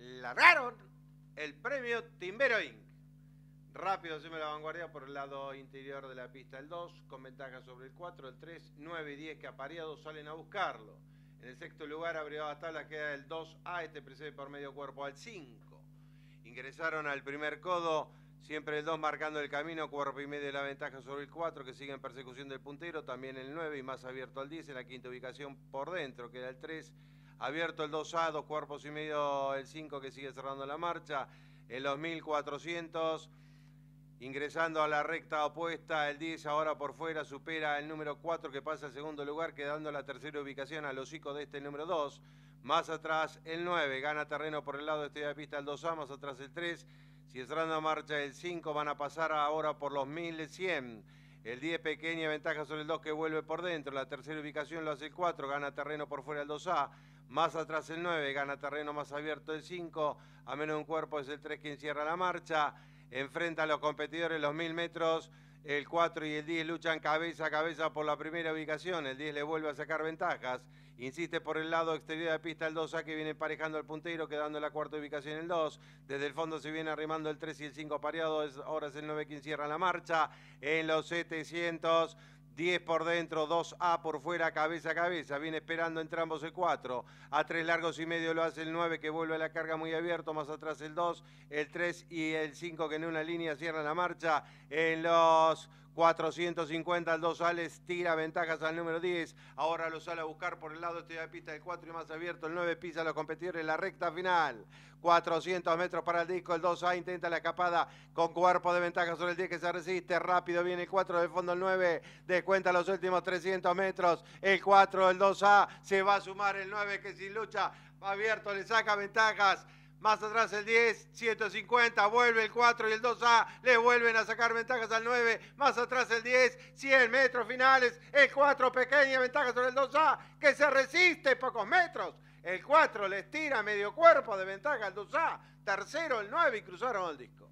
largaron el premio Timbero Inc. Rápido hacemos la vanguardia por el lado interior de la pista el 2, con ventaja sobre el 4, el 3, 9 y 10 que apareados salen a buscarlo. En el sexto lugar, abrió la tabla, queda el 2A, este precede por medio cuerpo al 5. Ingresaron al primer codo, siempre el 2 marcando el camino, cuerpo y medio de la ventaja sobre el 4, que sigue en persecución del puntero, también el 9 y más abierto al 10, en la quinta ubicación por dentro, queda el 3 abierto el 2A, dos cuerpos y medio el 5 que sigue cerrando la marcha, en los 1400, ingresando a la recta opuesta, el 10 ahora por fuera supera el número 4 que pasa al segundo lugar, quedando la tercera ubicación a los hocico de este número 2, más atrás el 9, gana terreno por el lado de este de pista el 2A, más atrás el 3, si cerrando marcha el 5 van a pasar ahora por los 1100, el 10 pequeña ventaja sobre el 2 que vuelve por dentro. La tercera ubicación lo hace el 4, gana terreno por fuera el 2A. Más atrás el 9, gana terreno más abierto el 5. A menos de un cuerpo es el 3 quien cierra la marcha. Enfrenta a los competidores los 1000 metros. El 4 y el 10 luchan cabeza a cabeza por la primera ubicación. El 10 le vuelve a sacar ventajas. Insiste por el lado exterior de la pista el 2A que viene parejando al puntero, quedando en la cuarta ubicación el 2. Desde el fondo se viene arrimando el 3 y el 5 pareados. Ahora es el 9 que cierra la marcha en los 700. 10 por dentro, 2A por fuera, cabeza a cabeza. Viene esperando entrambos el 4. A 3 largos y medio lo hace el 9 que vuelve a la carga muy abierto. Más atrás el 2, el 3 y el 5 que en una línea cierran la marcha. En los 450 al 2 Sales, tira ventajas al número 10. Ahora lo sale a buscar por el lado este de pista el 4 y más abierto. El 9 pisa a los competidores en la recta final. 400 metros para el disco. El 2A intenta la escapada con cuerpo de ventaja sobre el 10 que se resiste. Rápido viene el 4 del fondo el 9. Descuenta los últimos 300 metros. El 4, el 2A se va a sumar el 9 que sin lucha. va Abierto le saca ventajas. Más atrás el 10, 150, vuelve el 4 y el 2A, le vuelven a sacar ventajas al 9, más atrás el 10, 100 metros finales, el 4 pequeña ventaja sobre el 2A, que se resiste pocos metros, el 4 le tira medio cuerpo de ventaja al 2A, tercero el 9 y cruzaron el disco.